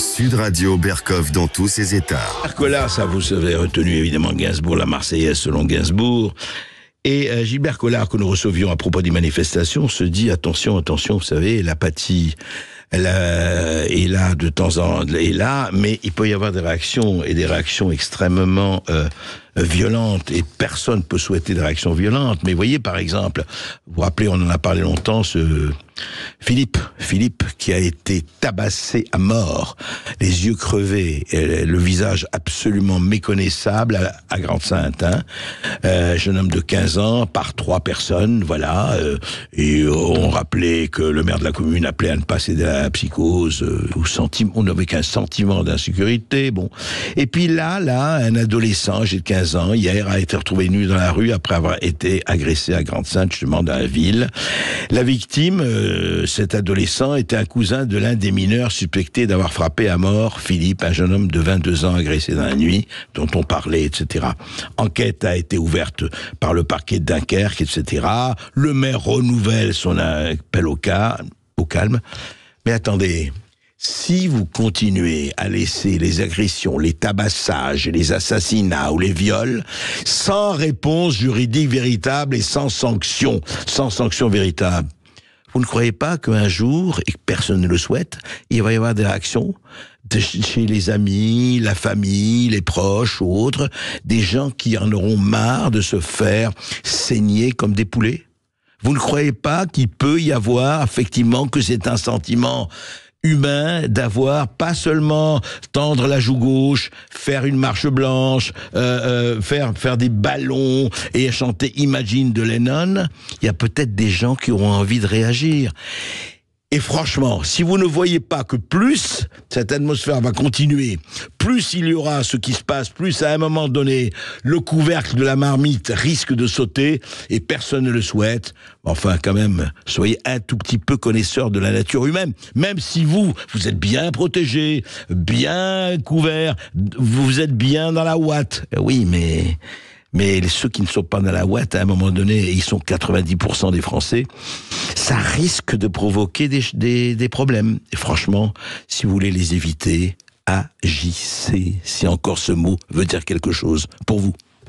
Sud Radio berkov dans tous ses états. Arcola, ça vous avez retenu évidemment Gainsbourg, la Marseillaise selon Gainsbourg. Et euh, Gilbert Collard, que nous recevions à propos des manifestations, se dit attention, attention, vous savez, l'apathie euh, est là, de temps en temps, là, mais il peut y avoir des réactions et des réactions extrêmement euh, violentes et personne peut souhaiter des réactions violentes. Mais voyez, par exemple, vous vous rappelez, on en a parlé longtemps, ce Philippe, Philippe qui a été tabassé à mort, les yeux crevés, le visage absolument méconnaissable à, Grande-Sainte, hein euh, jeune homme de 15 ans par trois personnes, voilà, et on rappelait que le maire de la commune appelait à ne pas céder à psychose, euh, ou sentiment, on n'avait qu'un sentiment d'insécurité. Bon. Et puis là, là, un adolescent, j'ai 15 ans, hier, a été retrouvé nu dans la rue après avoir été agressé à Grande-Sainte, justement, dans la ville. La victime, euh, cet adolescent, était un cousin de l'un des mineurs suspectés d'avoir frappé à mort Philippe, un jeune homme de 22 ans agressé dans la nuit, dont on parlait, etc. Enquête a été ouverte par le parquet de Dunkerque, etc. Le maire renouvelle son appel au cas, au calme. Mais attendez, si vous continuez à laisser les agressions, les tabassages, les assassinats ou les viols sans réponse juridique véritable et sans sanction, sans sanction véritable, vous ne croyez pas qu'un jour, et que personne ne le souhaite, il va y avoir des réactions chez les amis, la famille, les proches ou autres, des gens qui en auront marre de se faire saigner comme des poulets vous ne croyez pas qu'il peut y avoir, effectivement, que c'est un sentiment humain d'avoir pas seulement tendre la joue gauche, faire une marche blanche, euh, euh, faire faire des ballons et chanter Imagine de Lennon. Il y a peut-être des gens qui auront envie de réagir. Et franchement, si vous ne voyez pas que plus cette atmosphère va continuer, plus il y aura ce qui se passe, plus à un moment donné, le couvercle de la marmite risque de sauter, et personne ne le souhaite. Enfin, quand même, soyez un tout petit peu connaisseur de la nature humaine. Même si vous, vous êtes bien protégé, bien couvert, vous êtes bien dans la ouate. Oui, mais mais ceux qui ne sont pas dans la ouate, à un moment donné, et ils sont 90% des Français, ça risque de provoquer des, des problèmes. Et franchement, si vous voulez les éviter, agissez, si encore ce mot veut dire quelque chose pour vous.